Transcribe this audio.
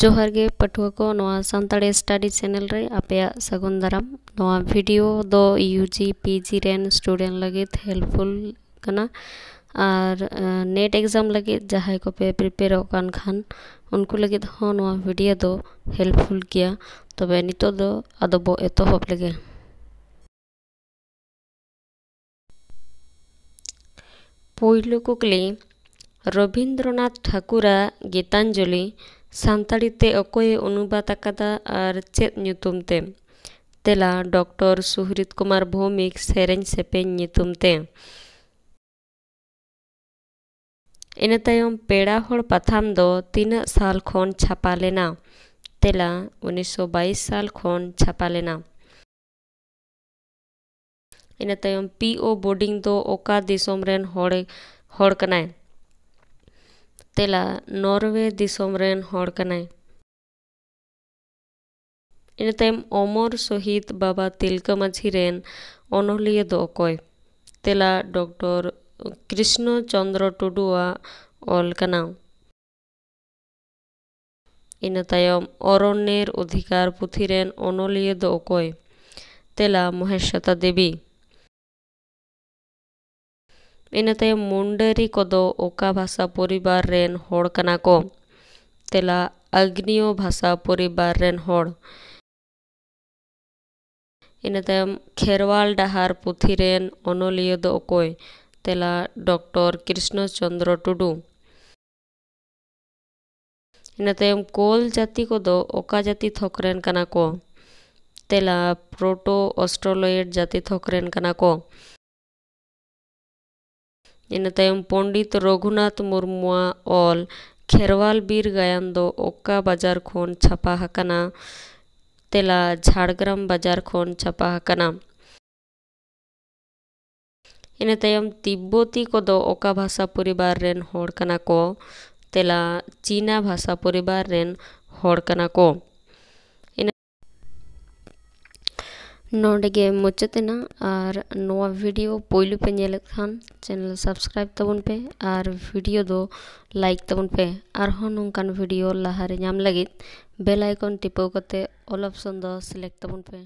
जोहर गे पठुआ सानी study channel रे आपे सगुन दाराम भिडियो दो यूजी पीजी रेन स्टूडेंट लगे हेल्पफुल और नेट एग्जाम लगे जहाँ को पे प्रिपेयर कान खान उनको लगे भिडियो तो हाँ, दो हेल्पफुल गया तब तो दो अदब एतहब लगे पोलो कुकली रवींद्रनाथ ठाकुर गीतांजलि ᱥᱟᱱᱛᱟᱲᱤᱛᱮ ᱚᱠᱚᱭᱮ ᱚᱱᱩᱵᱟᱫ ᱟᱠᱟᱫᱟ ᱟᱨ ᱪᱮᱫ ᱧᱩᱛᱩᱢ ᱛᱮ ᱛᱮᱞᱟ ᱰᱚᱠᱴᱚᱨ ᱥᱩᱦᱨᱤᱛ ᱠᱩᱢᱟᱨ ᱵᱷᱳᱣᱢᱤᱠ ᱥᱮᱨᱮᱧ ᱥᱮᱯᱮᱧ ᱧᱩᱛᱩᱢ ᱛᱮ ᱤᱱᱟᱹ ᱛᱟᱭᱚᱢ ᱯᱮᱲᱟ ᱦᱚᱲ ᱯᱟᱛᱷᱟᱢ ᱫᱚ ᱛᱤᱱᱟᱹᱜ ᱥᱟᱞ ᱠᱷᱚᱱ ᱪᱷᱟᱯᱟ ᱞᱮᱱᱟ ᱛᱮᱞᱟ ᱩᱱᱤᱥᱥᱚ ᱵᱟᱭᱤᱥ ᱥᱟᱞ ᱠᱷᱚᱱ ᱪᱷᱟᱯᱟ ᱞᱮᱱᱟ ᱤᱱᱟᱹ ᱛᱟᱭᱚᱢ ᱯᱤ ᱳ ᱵᱳᱰᱤᱝ ᱫᱚ ᱚᱠᱟ ᱫᱤᱥᱚᱢ ᱨᱮᱱ ᱦᱚᱲ ᱦᱚᱲ ᱠᱟᱱᱟᱭ ᱛᱮᱞᱟ ᱱᱚᱨᱣᱮ ᱫᱤᱥᱚᱢ ᱨᱮᱱ ᱦᱚᱲ ᱠᱟᱱᱟᱭ ᱤᱱᱟᱹ ᱛᱟᱭᱚᱢ ᱚᱢᱚᱨ ᱥᱚᱦᱤᱫ ᱵᱟᱵᱟ ᱛᱤᱞᱠᱟᱹ ᱢᱟᱹᱡᱷᱤ ᱨᱮᱱ ᱚᱱᱚᱞᱤᱭᱟᱹ ᱫᱚ ᱚᱠᱚᱭ ᱛᱮᱞᱟ ᱰᱚᱠᱴᱚᱨ ᱠᱨᱤᱥᱱᱚ ᱪᱚᱱᱫᱨᱚ ᱴᱩᱰᱩᱣᱟᱜ ᱚᱞ ᱠᱟᱱᱟ ᱤᱱᱟᱹ ᱛᱟᱭᱚᱢ ᱚᱨᱚᱱᱱᱮᱨ ᱚᱫᱷᱤᱠᱟᱨ ᱯᱩᱛᱷᱤ ᱨᱮᱱ ᱚᱱᱚᱞᱤᱭᱟᱹ ᱫᱚ ᱚᱠᱚᱭ ᱛᱮᱞᱟ ᱢᱚᱦᱮᱥᱥᱚᱛᱟ ᱫᱮᱵᱤ ᱤᱱᱟᱹᱛᱟᱭᱚᱢ ᱢᱩᱱᱰᱟᱹᱨᱤ ᱠᱚᱫᱚ ᱚᱠᱟ ᱵᱷᱟᱥᱟ ᱯᱚᱨᱤᱵᱟᱨ ᱨᱮᱱ ᱦᱚᱲ ᱠᱟᱱᱟ ᱠᱚ ᱛᱮᱞᱟ ᱟᱜᱽᱱᱤᱭᱚ ᱵᱷᱟᱥᱟ ᱯᱚᱨᱤᱵᱟᱨ ᱨᱮᱱ ᱦᱚᱲ ᱤᱱᱟᱹ ᱛᱟᱭᱚᱢ ᱠᱷᱮᱨᱣᱟᱞ ᱰᱟᱦᱟᱨ ᱯᱩᱛᱷᱤ ᱨᱮᱱ ᱚᱱᱚᱞᱤᱭᱟᱹ ᱫᱚ ᱚᱠᱚᱭ ᱛᱮᱞᱟ ᱰᱚᱠᱴᱚᱨ ᱠᱨᱤᱥᱱᱚ ᱪᱚᱱᱫᱨᱚ ᱴᱩᱰᱩ ᱤᱱᱟᱹ ᱛᱟᱭᱚم ᱠᱳᱞ ᱡᱟᱹᱛᱤ ᱠᱚᱫᱚ ᱚᱠᱟ ᱡᱟᱹᱛᱤ ᱛᱷᱚᱠ ᱨᱮᱱ ᱠᱟᱱᱟ ᱠᱚ ᱛᱮᱞᱟ ᱯᱨᱳᱴᱳ ᱚᱥᱴᱨᱳᱞᱚᱭᱮᱰ ᱡᱟᱹᱛᱤ ᱛᱷᱚᱠ ᱨᱮᱱ ᱠᱟᱱᱟ ᱠᱚ ᱤᱱᱟᱹ ᱛᱟᱭᱚᱢ ᱯᱚᱱᱰᱤᱛ ᱨᱚᱜᱷᱩᱱᱟᱛᱷ ᱢᱩᱨᱢᱩᱣᱟᱜ ᱚᱞ ᱠᱷᱮᱨᱣᱟᱞ ᱵᱤᱨ ᱜᱟᱭᱟᱱ ᱫᱚ ᱚᱠᱟ ᱵᱟᱡᱟᱨ ᱠᱷᱚᱱ ᱪᱷᱟᱯᱟ ᱟᱠᱟᱱᱟ ᱛᱮᱞᱟ ᱡᱷᱟᱲᱜᱨᱟᱢ ᱵᱟᱡᱟᱨ ᱠᱷᱚᱱ ᱪᱷᱟᱯᱟ ᱟᱠᱟᱱᱟ ᱤᱱᱟᱹ ᱛᱟᱭᱚم ᱛᱤᱵᱵᱚᱛᱤ ᱠᱚᱫᱚ ᱚᱠᱟ ᱵᱷᱟᱥᱟ ᱯᱚᱨᱤᱵᱟᱨ ᱨᱮᱱ ᱦᱚᱲ ᱠᱟᱱᱟ ᱠᱚ ᱛᱮᱞᱟ ᱪᱤᱱᱟ ᱵᱷᱟᱥᱟ ᱯᱚᱨᱤᱵᱟᱨ ᱨᱮᱱ ᱦᱚᱲ ᱠᱟᱱᱟ ᱠᱚ ᱱᱚᱰᱮᱜᱮ ᱢᱩᱪᱟᱹᱫ ᱮᱱᱟ ᱟᱨ ᱱᱚᱣᱟ ᱵᱷᱤᱰᱤᱭᱳ ᱯᱳᱭᱞᱳ ᱯᱮ ᱧᱮᱞᱮᱫ ᱠᱷᱟᱱ ᱪᱮᱱᱮᱞ ᱥᱟᱵᱥᱠᱨᱟᱭᱤᱵ ᱛᱟᱵᱚᱱ ᱯᱮ ᱟᱨ ᱵᱷᱤᱰᱤᱭᱳ ᱫᱚ ᱞᱟᱭᱤᱠ ᱛᱟᱵᱚᱱ ᱯᱮ ᱟᱨᱦᱚᱸ ᱱᱚᱝᱠᱟᱱ ᱵᱷᱤᱰᱤᱭᱳ ᱞᱟᱦᱟᱨᱮ ᱧᱟᱢ ᱞᱟᱹᱜᱤᱫ ᱵᱮᱞ ᱟᱭᱠᱚᱱ ᱴᱤᱯᱟᱹᱣ ᱠᱟᱛᱮ ᱚᱞ ᱚᱯᱥᱚᱱ ᱫᱚ ᱥᱤᱞᱮᱠᱴ ᱛᱟᱵᱚᱱ ᱯᱮ